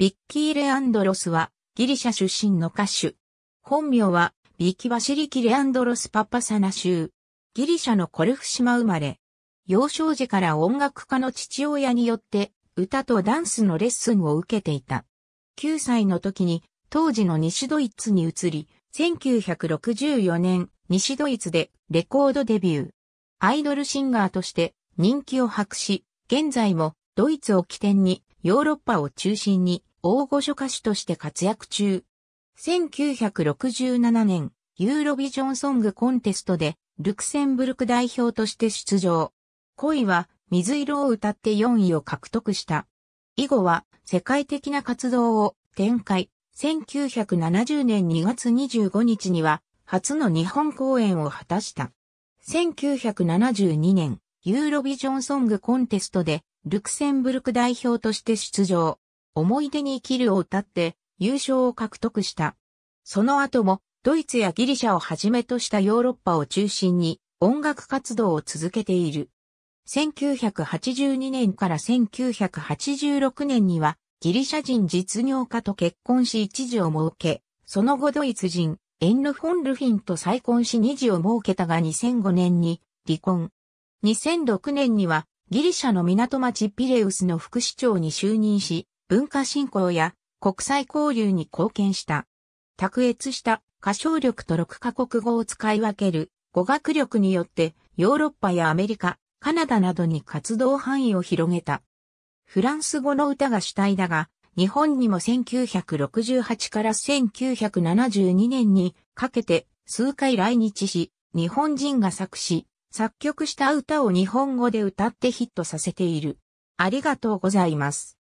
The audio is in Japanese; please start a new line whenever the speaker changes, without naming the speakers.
ビッキー・レアンドロスはギ
リシャ出身の歌手。本名はビッキ・バシリキ・レアンドロス・パッパサナ州。ギリシャのコルフ島生まれ。幼少時から音楽家の父親によって歌とダンスのレッスンを受けていた。9歳の時に当時の西ドイツに移り、1964年西ドイツでレコードデビュー。アイドルシンガーとして人気を博し、現在もドイツを起点にヨーロッパを中心に大御所歌手として活躍中。1967年、ユーロビジョンソングコンテストで、ルクセンブルク代表として出場。恋は水色を歌って4位を獲得した。以後は世界的な活動を展開。1970年2月25日には初の日本公演を果たした。1972年、ユーロビジョンソングコンテストでルクセンブルク代表として出場。思い出に生きるを歌って優勝を獲得した。その後もドイツやギリシャをはじめとしたヨーロッパを中心に音楽活動を続けている。1982年から1986年にはギリシャ人実業家と結婚し一児を設け、その後ドイツ人エンヌ・フォン・ルフィンと再婚し二児を設けたが2005年に離婚。2006年にはギリシャの港町ピレウスの副市長に就任し、文化振興や国際交流に貢献した。卓越した歌唱力と6カ国語を使い分ける語学力によってヨーロッパやアメリカ、カナダなどに活動範囲を広げた。フランス語の歌が主体だが、日本にも1968から1972年にかけて数回来日し、日本人が作詞、作曲した歌を日本語で歌ってヒットさせている。あ
りがとうございます。